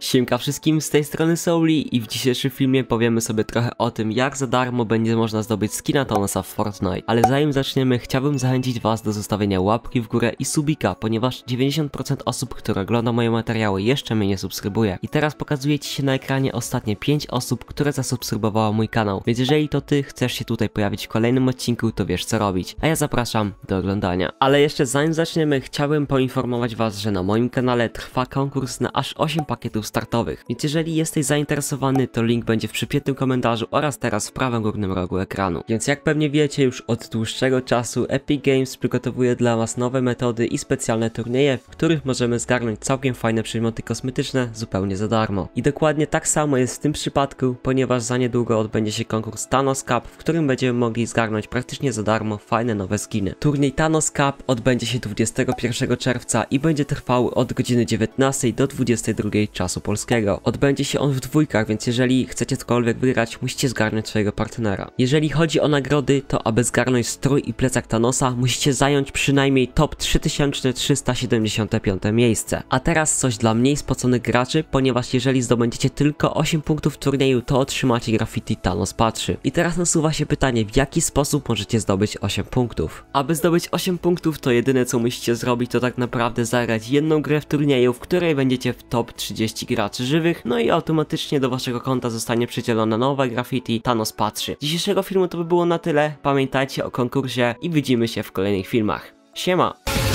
Siemka wszystkim, z tej strony Souli i w dzisiejszym filmie powiemy sobie trochę o tym, jak za darmo będzie można zdobyć skina Thanosa w Fortnite. Ale zanim zaczniemy, chciałbym zachęcić was do zostawienia łapki w górę i subika, ponieważ 90% osób, które ogląda moje materiały jeszcze mnie nie subskrybuje. I teraz pokazuje ci się na ekranie ostatnie 5 osób, które zasubskrybowało mój kanał. Więc jeżeli to ty chcesz się tutaj pojawić w kolejnym odcinku, to wiesz co robić. A ja zapraszam do oglądania. Ale jeszcze zanim zaczniemy, chciałbym poinformować was, że na moim kanale trwa konkurs na aż 8 pakietów startowych. Więc jeżeli jesteś zainteresowany, to link będzie w przypiętym komentarzu oraz teraz w prawym górnym rogu ekranu. Więc jak pewnie wiecie, już od dłuższego czasu Epic Games przygotowuje dla Was nowe metody i specjalne turnieje, w których możemy zgarnąć całkiem fajne przedmioty kosmetyczne zupełnie za darmo. I dokładnie tak samo jest w tym przypadku, ponieważ za niedługo odbędzie się konkurs Thanos Cup, w którym będziemy mogli zgarnąć praktycznie za darmo fajne nowe skiny. Turniej Thanos Cup odbędzie się 21 czerwca i będzie trwał od godziny 19 do 22 czasu Konkursu Polskiego. Odbędzie się on w dwójkach, więc jeżeli chcecie cokolwiek wygrać, musicie zgarnąć swojego partnera. Jeżeli chodzi o nagrody, to aby zgarnąć strój i plecak Thanosa, musicie zająć przynajmniej top 3375 miejsce. A teraz coś dla mniej spoconych graczy, ponieważ jeżeli zdobędziecie tylko 8 punktów w turnieju, to otrzymacie graffiti Thanos Patrzy. I teraz nasuwa się pytanie, w jaki sposób możecie zdobyć 8 punktów? Aby zdobyć 8 punktów, to jedyne co musicie zrobić, to tak naprawdę zagrać jedną grę w turnieju, w której będziecie w top 30 graczy żywych, no i automatycznie do waszego konta zostanie przydzielona nowa graffiti Thanos patrzy. Dzisiejszego filmu to by było na tyle, pamiętajcie o konkursie i widzimy się w kolejnych filmach. Siema!